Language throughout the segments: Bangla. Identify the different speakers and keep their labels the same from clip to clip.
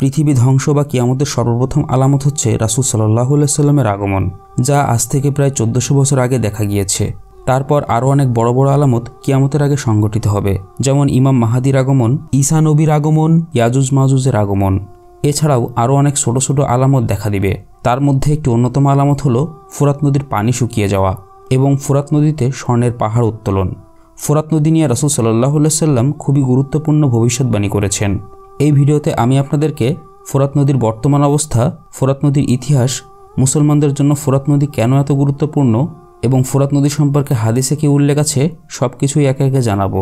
Speaker 1: পৃথিবী ধ্বংস বা কিয়ামতের সর্বপ্রথম আলামত হচ্ছে রাসুল সাল্লাহ সাল্লামের আগমন যা আজ থেকে প্রায় চোদ্দশো বছর আগে দেখা গিয়েছে তারপর আরও অনেক বড় বড় আলামত কিয়ামতের আগে সংগঠিত হবে যেমন ইমাম মাহাদির আগমন ঈসা নবীর আগমন ইয়াজুজ মাজুজের আগমন এছাড়াও আরও অনেক ছোট ছোট আলামত দেখা দিবে তার মধ্যে একটি অন্যতম আলামত হল ফুরাত নদীর পানি শুকিয়ে যাওয়া এবং ফুরাত নদীতে স্বর্ণের পাহাড় উত্তোলন ফুরাত নদী নিয়ে রাসুল সাল্লাহ সাল্লাম খুবই গুরুত্বপূর্ণ ভবিষ্যৎবাণী করেছেন এই ভিডিওতে আমি আপনাদেরকে ফোরাত নদীর বর্তমান অবস্থা ফোরাত নদীর ইতিহাস মুসলমানদের জন্য ফোরাত নদী কেন এত গুরুত্বপূর্ণ এবং ফোরাত নদী সম্পর্কে হাদিসে কি উল্লেখ আছে সব কিছুই একে একে জানাবো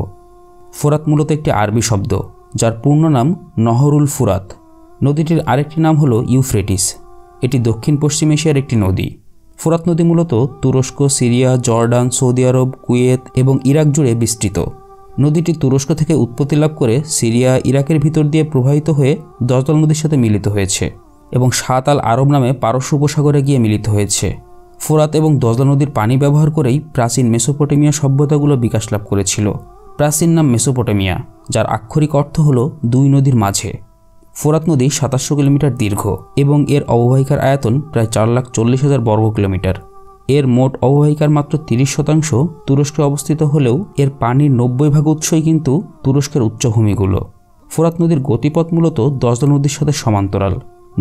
Speaker 1: ফোরাত মূলত একটি আরবি শব্দ যার পূর্ণ নাম নহরুল ফুরাত নদীটির আরেকটি নাম হলো ইউফ্রেটিস এটি দক্ষিণ পশ্চিম এশিয়ার একটি নদী ফোরাত নদী মূলত তুরস্ক সিরিয়া জর্ডান সৌদি আরব কুয়েত এবং ইরাক জুড়ে বিস্তৃত নদীটি তুরস্ক থেকে উৎপত্তি লাভ করে সিরিয়া ইরাকের ভিতর দিয়ে প্রবাহিত হয়ে দজদল নদীর সাথে মিলিত হয়েছে এবং সাত আল আরব নামে পারস্য উপসাগরে গিয়ে মিলিত হয়েছে ফোরাত এবং দজদল নদীর পানি ব্যবহার করেই প্রাচীন মেসোপটেমিয়া সভ্যতাগুলো বিকাশ লাভ করেছিল প্রাচীন নাম মেসোপটেমিয়া যার আক্ষরিক অর্থ হল দুই নদীর মাঝে ফোরাত নদী সাতাশশো কিলোমিটার দীর্ঘ এবং এর অববাহিকার আয়তন প্রায় চার লাখ চল্লিশ হাজার বর্গ কিলোমিটার এর মোট অববাহিকার মাত্র তিরিশ শতাংশ তুরস্কে অবস্থিত হলেও এর পানির নব্বই ভাগ উৎসই কিন্তু তুরস্কের উচ্চভূমিগুলো ফোরাত নদীর গতিপথ মূলত দশদা নদীর সাথে সমান্তরাল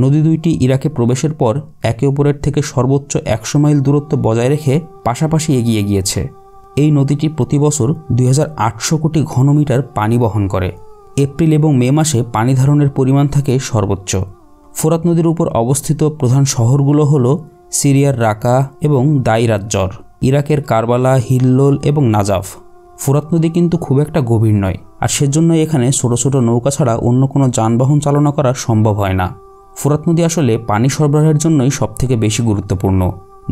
Speaker 1: নদী দুইটি ইরাকে প্রবেশের পর একে অপরের থেকে সর্বোচ্চ একশো মাইল দূরত্ব বজায় রেখে পাশাপাশি এগিয়ে গিয়েছে এই নদীটি প্রতি বছর দুই কোটি ঘনমিটার পানি বহন করে এপ্রিল এবং মে মাসে পানি ধারণের পরিমাণ থাকে সর্বোচ্চ ফোরাত নদীর উপর অবস্থিত প্রধান শহরগুলো হলো সিরিয়ার রাকা এবং দাই জ্বর ইরাকের কারবালা হিল্লোল এবং নাজাফ ফুরাত নদী কিন্তু খুব একটা গভীর নয় আর সেজন্য এখানে ছোট ছোট নৌকা ছাড়া অন্য কোনো যানবাহন চালনা করা সম্ভব হয় না ফুরাত নদী আসলে পানি সরবরাহের জন্যই সবথেকে বেশি গুরুত্বপূর্ণ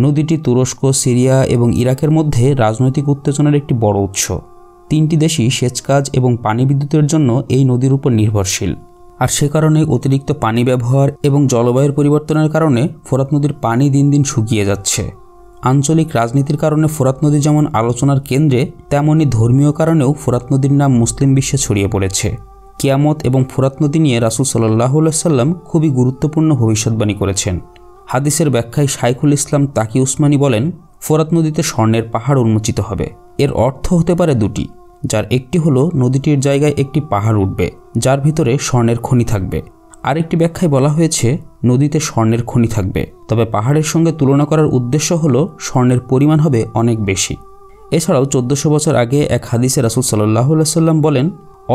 Speaker 1: নদীটি তুরস্ক সিরিয়া এবং ইরাকের মধ্যে রাজনৈতিক উত্তেজনার একটি বড় উৎস তিনটি দেশই সেচ কাজ এবং পানি বিদ্যুতের জন্য এই নদীর উপর নির্ভরশীল আর সে কারণে অতিরিক্ত পানি ব্যবহার এবং জলবায়ুর পরিবর্তনের কারণে ফোরাত নদীর পানি দিন দিন শুকিয়ে যাচ্ছে আঞ্চলিক রাজনীতির কারণে ফোরাত নদী যেমন আলোচনার কেন্দ্রে তেমনই ধর্মীয় কারণেও ফোরাত নদীর নাম মুসলিম বিশ্বে ছড়িয়ে পড়েছে কিয়ামত এবং ফোরাত নদী নিয়ে রাসুল সাল্লাহ সাল্লাম খুবই গুরুত্বপূর্ণ ভবিষ্যৎবাণী করেছেন হাদিসের ব্যাখ্যায় শাইখুল ইসলাম তাকি উসমানী বলেন ফোরাত নদীতে স্বর্ণের পাহাড় উন্মোচিত হবে এর অর্থ হতে পারে দুটি যার একটি হলো নদীটির জায়গায় একটি পাহাড় উঠবে যার ভিতরে স্বর্ণের খনি থাকবে আরেকটি ব্যাখ্যায় বলা হয়েছে নদীতে স্বর্ণের খনি থাকবে তবে পাহাড়ের সঙ্গে তুলনা করার উদ্দেশ্য হলো স্বর্ণের পরিমাণ হবে অনেক বেশি এছাড়াও চোদ্দশো বছর আগে এক হাদিসে রাসুল সাল্লাহ সাল্লাম বলেন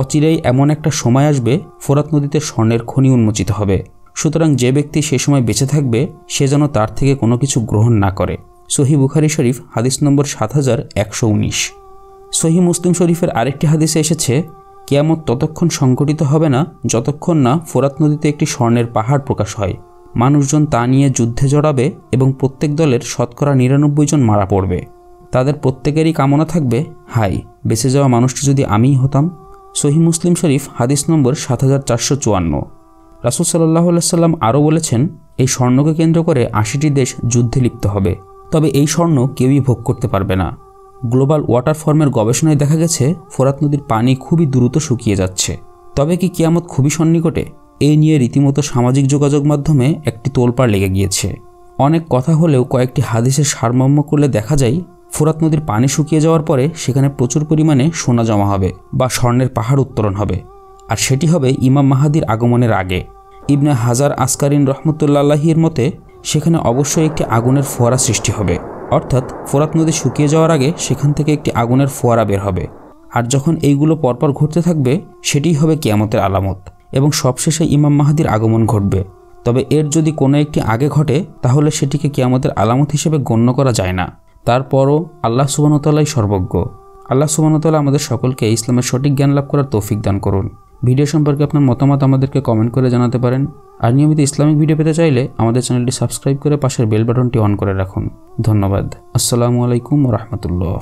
Speaker 1: অচিরেই এমন একটা সময় আসবে ফোরাত নদীতে স্বর্ণের খনি উন্মোচিত হবে সুতরাং যে ব্যক্তি সে সময় বেঁচে থাকবে সে যেন তার থেকে কোনো কিছু গ্রহণ না করে সহি বুখারি শরীফ হাদিস নম্বর সাত হাজার একশো উনিশ সহি মুসলিম শরীফের আরেকটি হাদিসে এসেছে কেয়ামত ততক্ষণ সংঘটিত হবে না যতক্ষণ না ফোরাত নদীতে একটি স্বর্ণের পাহাড় প্রকাশ হয় মানুষজন তা নিয়ে যুদ্ধে জড়াবে এবং প্রত্যেক দলের শতকরা নিরানব্বই জন মারা পড়বে তাদের প্রত্যেকেরই কামনা থাকবে হাই বেঁচে যাওয়া মানুষটি যদি আমিই হতাম সহি মুসলিম শরীফ হাদিস নম্বর সাত হাজার চারশো চুয়ান্ন রাসুল সাল্লাহ সাল্লাম আরও বলেছেন এই স্বর্ণকে কেন্দ্র করে আশিটি দেশ যুদ্ধে লিপ্ত হবে তবে এই স্বর্ণ কেউই ভোগ করতে পারবে না গ্লোবাল ওয়াটার ফর্মের গবেষণায় দেখা গেছে ফোরাত নদীর পানি খুবই দ্রুত শুকিয়ে যাচ্ছে তবে কি কিয়ামত খুবই সন্নিকটে এই নিয়ে রীতিমতো সামাজিক যোগাযোগ মাধ্যমে একটি তোলপাড় লেগে গিয়েছে অনেক কথা হলেও কয়েকটি হাদিসের সারমর্ম করলে দেখা যায় ফোরাত নদীর পানি শুকিয়ে যাওয়ার পরে সেখানে প্রচুর পরিমাণে সোনা জমা হবে বা স্বর্ণের পাহাড় উত্তোলন হবে আর সেটি হবে ইমাম মাহাদির আগমনের আগে ইবনে হাজার আসকারিন রহমতুল্লাহির মতে সেখানে অবশ্যই একটি আগুনের ফোয়ারা সৃষ্টি হবে অর্থাৎ ফোরাত নদী শুকিয়ে যাওয়ার আগে সেখান থেকে একটি আগুনের ফোয়ারা বের হবে আর যখন এইগুলো পরপর ঘটতে থাকবে সেটিই হবে কিয়ামতের আলামত এবং সবশেষে ইমাম মাহাদির আগমন ঘটবে তবে এর যদি কোনো একটি আগে ঘটে তাহলে সেটিকে কিয়ামতের আলামত হিসেবে গণ্য করা যায় না তারপরও আল্লাহ সুবানতলাই সর্বজ্ঞ আল্লাহ সুবানতলা আমাদের সকলকে ইসলামের সঠিক জ্ঞান লাভ করার তৌফিক দান করুন ভিডিও সম্পর্কে আপনার মতামত আমাদেরকে কমেন্ট করে জানাতে পারেন আর নিয়মিত ইসলামিক ভিডিও পেতে চাইলে আমাদের চ্যানেলটি সাবস্ক্রাইব করে পাশের বেল বাটনটি অন করে রাখুন ধন্যবাদ আসসালামু আলাইকুম রহমতুল্লাহ